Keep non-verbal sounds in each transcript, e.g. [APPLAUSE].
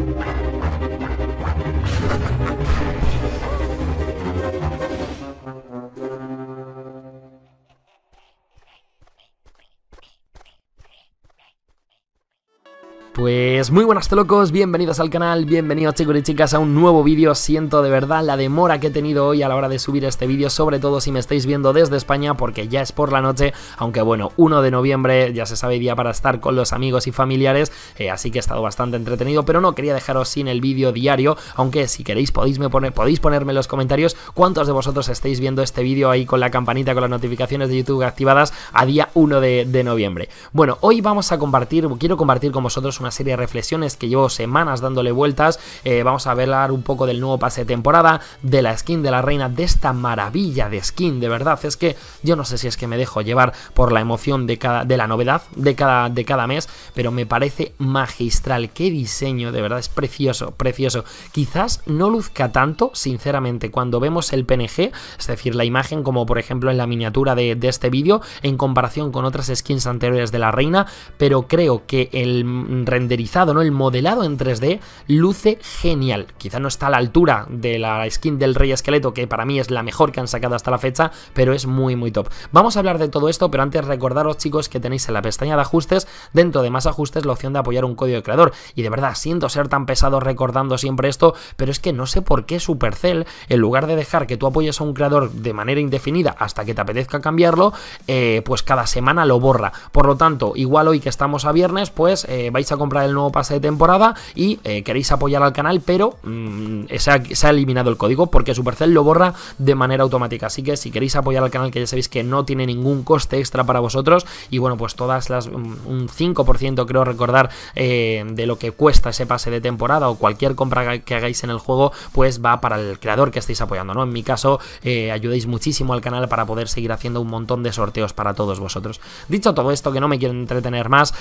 Thank you. Pues muy buenas locos, bienvenidos al canal, bienvenidos chicos y chicas a un nuevo vídeo, siento de verdad la demora que he tenido hoy a la hora de subir este vídeo, sobre todo si me estáis viendo desde España porque ya es por la noche, aunque bueno, 1 de noviembre ya se sabe día para estar con los amigos y familiares, eh, así que he estado bastante entretenido, pero no quería dejaros sin el vídeo diario, aunque si queréis podéis, me podéis ponerme en los comentarios cuántos de vosotros estáis viendo este vídeo ahí con la campanita, con las notificaciones de YouTube activadas a día 1 de noviembre. Bueno, hoy vamos a compartir, quiero compartir con vosotros una serie de reflexiones que llevo semanas dándole vueltas. Eh, vamos a hablar un poco del nuevo pase de temporada, de la skin de la reina, de esta maravilla de skin, de verdad. Es que yo no sé si es que me dejo llevar por la emoción de, cada, de la novedad de cada, de cada mes, pero me parece magistral. Qué diseño, de verdad, es precioso, precioso. Quizás no luzca tanto, sinceramente, cuando vemos el PNG, es decir, la imagen como por ejemplo en la miniatura de, de este vídeo, en comparación con otras skins anteriores de la reina, pero creo que el renderizado, ¿no? El modelado en 3D luce genial. Quizá no está a la altura de la skin del Rey Esqueleto, que para mí es la mejor que han sacado hasta la fecha, pero es muy, muy top. Vamos a hablar de todo esto, pero antes recordaros, chicos, que tenéis en la pestaña de ajustes, dentro de más ajustes, la opción de apoyar un código de creador. Y de verdad, siento ser tan pesado recordando siempre esto, pero es que no sé por qué Supercell, en lugar de dejar que tú apoyes a un creador de manera indefinida hasta que te apetezca cambiarlo, eh, pues cada semana lo borra. Por lo tanto, igual hoy que estamos a viernes, pues eh, vais a el nuevo pase de temporada y eh, queréis apoyar al canal, pero mm, se, ha, eliminado el código porque Supercell lo borra de manera automática. Así que si queréis apoyar al canal, que ya sabéis que no tiene ningún coste extra para vosotros, y bueno, pues todas las, mm, un 5% creo recordar eh, de lo que cuesta ese pase de temporada o cualquier compra que hagáis en el juego, pues va para el creador que estáis apoyando, ¿no? En mi caso, eh, ayudéis muchísimo al canal para poder seguir haciendo un montón de sorteos para todos vosotros. Dicho todo esto, que no me quiero entretener más,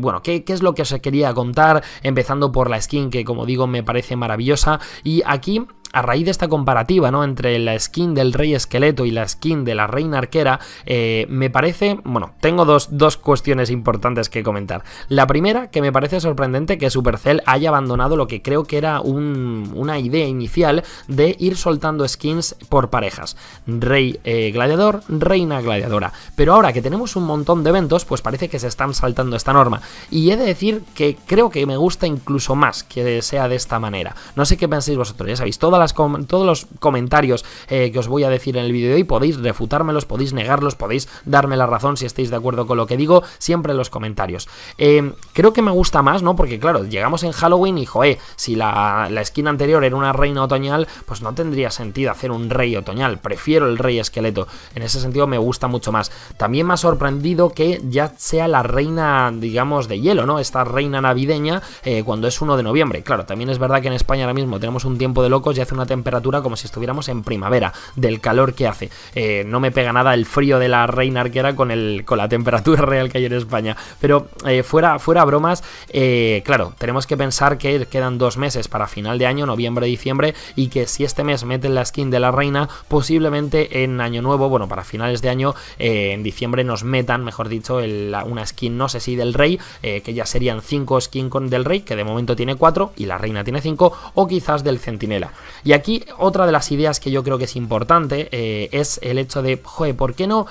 bueno, ¿qué, ¿qué es lo que os quería contar, empezando por la skin que como digo me parece maravillosa y aquí a raíz de esta comparativa, ¿no? Entre la skin del rey esqueleto y la skin de la reina arquera, eh, me parece, bueno, tengo dos, cuestiones importantes que comentar. La primera, que me parece sorprendente que Supercell haya abandonado lo que creo que era una idea inicial de ir soltando skins por parejas. Rey eh, gladiador, reina gladiadora. Pero ahora que tenemos un montón de eventos, pues parece que se están saltando esta norma. Y he de decir que creo que me gusta incluso más que sea de esta manera. No sé qué pensáis vosotros, ya sabéis, toda todos los comentarios eh, que os voy a decir en el vídeo de hoy. Podéis refutármelos, podéis negarlos, podéis darme la razón si estáis de acuerdo con lo que digo, siempre en los comentarios. Em, creo que me gusta más, ¿no? Porque claro, llegamos en Halloween y, joe, si la, la esquina anterior era una reina otoñal, pues no tendría sentido hacer un rey otoñal. Prefiero el rey esqueleto. En ese sentido me gusta mucho más. También me ha sorprendido que ya sea la reina, digamos, de hielo, ¿no? Esta reina navideña eh, cuando es 1 de noviembre. Claro, también es verdad que en España ahora mismo tenemos un tiempo de locos y una temperatura como si estuviéramos en primavera, del calor que hace. Eh, no me pega nada el frío de la reina arquera con, el, con la temperatura [LAUGHS] real que hay en España. Pero eh, fuera, fuera bromas, eh, claro, tenemos que pensar que quedan dos meses para final de año, noviembre, diciembre, y que si este mes meten la skin de la reina, posiblemente en año nuevo, bueno, para finales de año, en diciembre nos metan, mejor dicho, una skin, no sé si del rey, que ya serían cinco skins con, del rey, que de momento tiene cuatro y la reina tiene cinco o quizás del centinela. Y aquí otra de las ideas que yo creo que es importante eh, es el hecho de, joder, ¿por qué no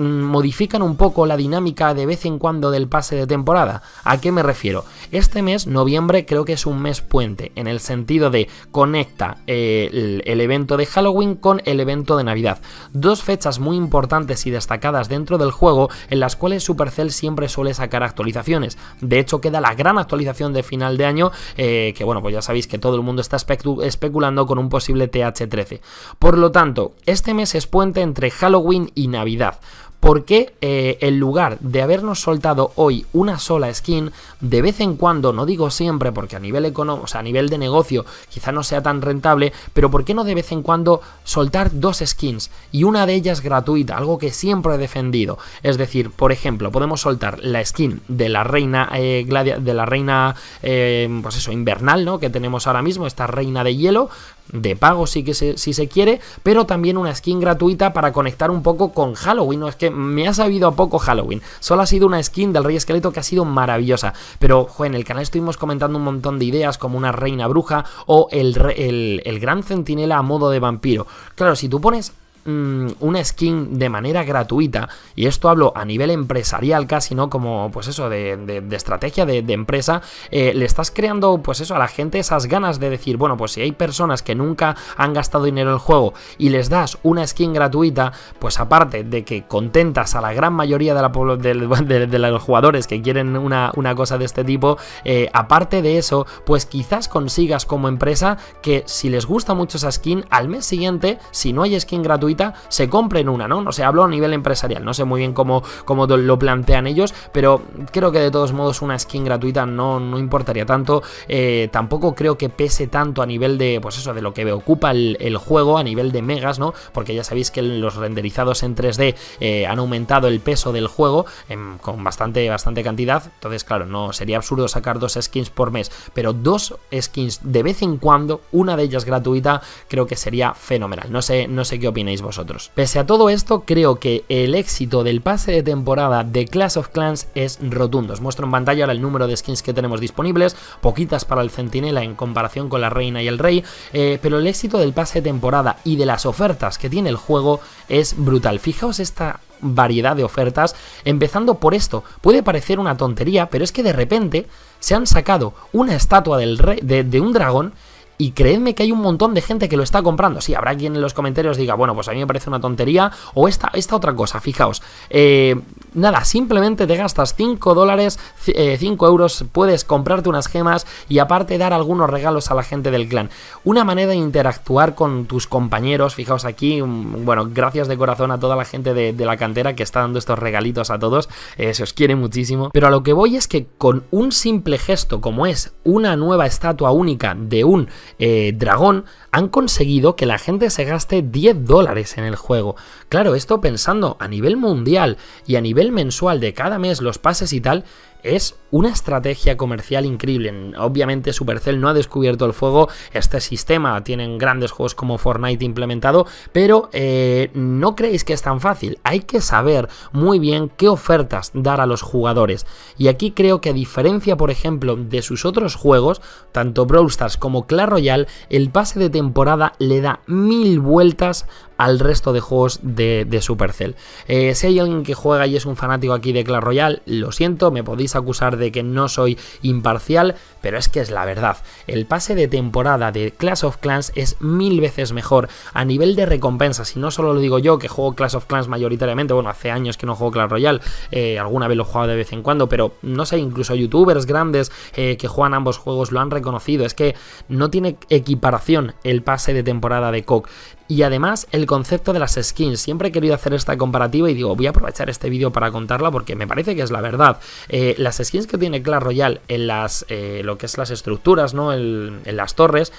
Mm, modifican un poco la dinámica de vez en cuando del pase de temporada. ¿A qué me refiero? Este mes, noviembre, creo que es un mes puente, en el sentido de conecta eh, el, evento de Halloween con el evento de Navidad. Dos fechas muy importantes y destacadas dentro del juego en las cuales Supercell siempre suele sacar actualizaciones. De hecho, queda la gran actualización de final de año, eh, que bueno, pues ya sabéis que todo el mundo está especulando con un posible TH13. Por lo tanto, este mes es puente entre Halloween y Navidad porque eh, en lugar de habernos soltado hoy una sola skin, de vez en cuando, no digo siempre, porque a nivel económico, a nivel de negocio quizá no sea tan rentable, pero ¿por qué no de vez en cuando soltar dos skins y una de ellas gratuita, algo que siempre he defendido? Es decir, por ejemplo, podemos soltar la skin de la reina eh, gladia de la reina, eh, pues eso, invernal, ¿no? Que tenemos ahora mismo, esta reina de hielo, de pago sí que si se quiere, pero también una skin gratuita para conectar un poco con Halloween, no es que me ha sabido a poco Halloween. Solo ha sido una skin del Rey Esqueleto que ha sido maravillosa. Pero, jo, en el canal estuvimos comentando un montón de ideas como una reina bruja o el, el, el gran centinela a modo de vampiro. Claro, si tú pones Mm, una skin de manera gratuita, y esto hablo a nivel empresarial casi, ¿no? Como pues eso, de, estrategia de, empresa, eh, le estás creando pues eso a la gente esas ganas de decir, bueno, pues si hay personas que nunca han gastado dinero en el juego y les das una skin gratuita, pues aparte de que contentas a la gran mayoría de, la, [LAUGHS] de los jugadores que quieren una, cosa de este tipo, eh, aparte de eso, pues quizás consigas como empresa que si les gusta mucho esa skin, al mes siguiente, si no hay skin gratuita, se compren una, ¿no? No sé, hablo a nivel empresarial, no sé muy bien cómo, cómo lo plantean ellos, pero creo que de todos modos una skin gratuita no, no importaría tanto, eh, tampoco creo que pese tanto a nivel de, pues eso, de lo que ocupa el, juego, a nivel de megas, ¿no? Porque ya sabéis que los renderizados en 3D eh, han aumentado el peso del juego em, con bastante, bastante cantidad, entonces claro, no sería absurdo sacar dos skins por mes, pero dos skins de vez en cuando, una de ellas gratuita, creo que sería fenomenal. No sé, no sé qué opináis vosotros. Pese a todo esto, creo que el éxito del pase de temporada de Clash of Clans es rotundo. Os muestro en pantalla ahora el número de skins que tenemos disponibles, poquitas para el centinela en comparación con la reina y el rey, eh, pero el éxito del pase de temporada y de las ofertas que tiene el juego es brutal. Fijaos esta variedad de ofertas, empezando por esto. Puede parecer una tontería, pero es que de repente se han sacado una estatua del rey, de un dragón y creedme que hay un montón de gente que lo está comprando. Sí, habrá quien en los comentarios diga, bueno, pues a mí me parece una tontería o esta, esta otra cosa, fijaos. Eh, nada, simplemente te gastas 5 dólares, 5 eh, euros, puedes comprarte unas gemas y aparte dar algunos regalos a la gente del clan. Una manera de interactuar con tus compañeros, fijaos aquí, bueno, gracias de corazón a toda la gente de, la cantera que está dando estos regalitos a todos, eh, se os quiere muchísimo. Pero a lo que voy es que con un simple gesto como es una nueva estatua única de un eh, dragón han conseguido que la gente se gaste 10 dólares en el juego. Claro, esto pensando a nivel mundial y a nivel mensual de cada mes los pases y tal, es una estrategia comercial increíble. Obviamente Supercell no ha descubierto el fuego, este sistema, tienen grandes juegos como Fortnite implementado, pero eh, no creéis que es tan fácil. Hay que saber muy bien qué ofertas dar a los jugadores. Y aquí creo que a diferencia, por ejemplo, de sus otros juegos, tanto Brawl Stars como Clash Royale, el pase de temporada le da mil vueltas al resto de juegos de, Supercell. Eh, si hay alguien que juega y es un fanático aquí de Clash Royale, lo siento, me podéis acusar de que no soy imparcial, pero es que es la verdad. El pase de temporada de Clash of Clans es mil veces mejor a nivel de recompensas, y no solo lo digo yo, que juego Clash of Clans mayoritariamente, bueno, hace años que no juego Clash Royale, eh, alguna vez lo he jugado de vez en cuando, pero no sé, incluso youtubers grandes eh, que juegan ambos juegos lo han reconocido, es que no tiene equiparación el pase de temporada de COC, y además el concepto de las skins. Siempre he querido hacer esta comparativa y digo, voy a aprovechar este vídeo para contarla porque me parece que es la verdad. Eh, las skins que tiene Clash Royale en las, eh, lo que es las estructuras, ¿no? en las torres,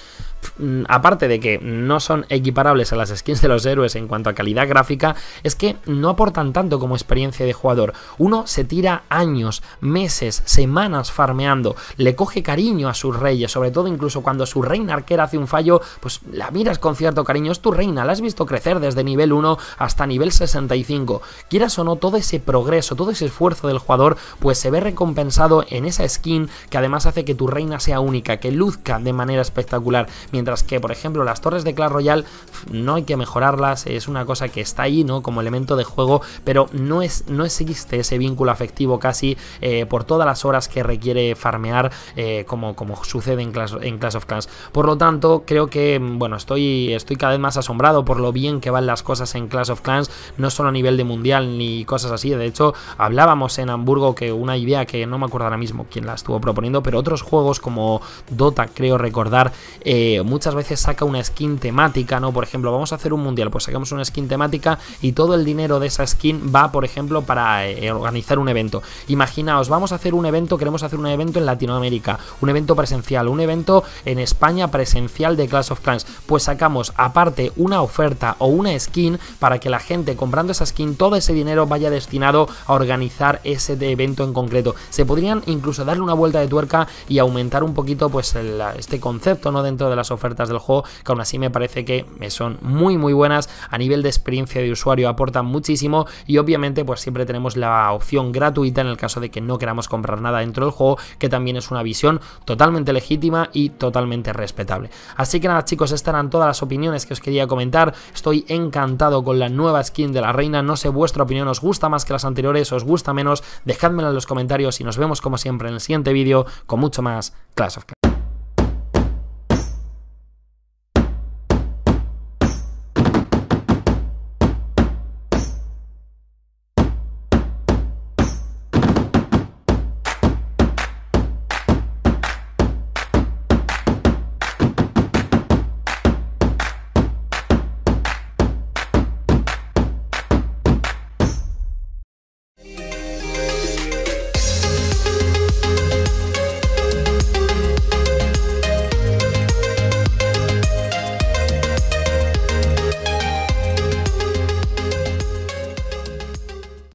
Mm, aparte de que no son equiparables a las skins de los héroes en cuanto a calidad gráfica, es que no aportan tanto como experiencia de jugador. Uno se tira años, meses, semanas farmeando, le coge cariño a sus reyes, sobre todo incluso cuando su reina arquera hace un fallo, pues la miras con cierto cariño, es tu reina, la has visto crecer desde nivel 1 hasta nivel 65. Quieras o no, todo ese progreso, todo ese esfuerzo del jugador, pues se ve recompensado en esa skin que además hace que tu reina sea única, que luzca de manera espectacular, mientras que, por ejemplo, las torres de Clash Royale no hay que mejorarlas, es una cosa que está ahí, ¿no? Como elemento de juego, pero no, es, no existe ese vínculo afectivo casi eh, por todas las horas que requiere farmear eh, como, como sucede en Clash, en Clash of Clans. Por lo tanto, creo que, mm, bueno, estoy, estoy cada vez más asombrado por lo bien que van las cosas en Clash of Clans, no solo a nivel de mundial ni cosas así, de hecho, hablábamos en Hamburgo que una idea que no me acuerdo ahora mismo quién la estuvo proponiendo, pero otros juegos como Dota, creo recordar, eh, Muchas veces saca una skin temática, ¿no? Por ejemplo, vamos a hacer un mundial, pues sacamos una skin temática y todo el dinero de esa skin va, por ejemplo, para eh, organizar un evento. Imaginaos, vamos a hacer un evento, queremos hacer un evento en Latinoamérica, un evento presencial, un evento en España presencial de Clash of Clans. Pues sacamos aparte una oferta o una skin para que la gente comprando esa skin, todo ese dinero vaya destinado a organizar ese evento en concreto. Se podrían incluso darle una vuelta de tuerca y aumentar un poquito pues este concepto no dentro de las ofertas del juego, que aún así me parece que son muy muy buenas a nivel de experiencia de usuario, aportan muchísimo y obviamente pues siempre tenemos la opción gratuita en el caso de que no queramos comprar nada dentro del juego, que también es una visión totalmente legítima y totalmente respetable. Así que nada chicos, estas eran todas las opiniones que os quería comentar, estoy encantado con la nueva skin de la reina, no sé vuestra opinión, os gusta más que las anteriores, os gusta menos, dejadmela en los comentarios y nos vemos como siempre en el siguiente vídeo con mucho más Clash of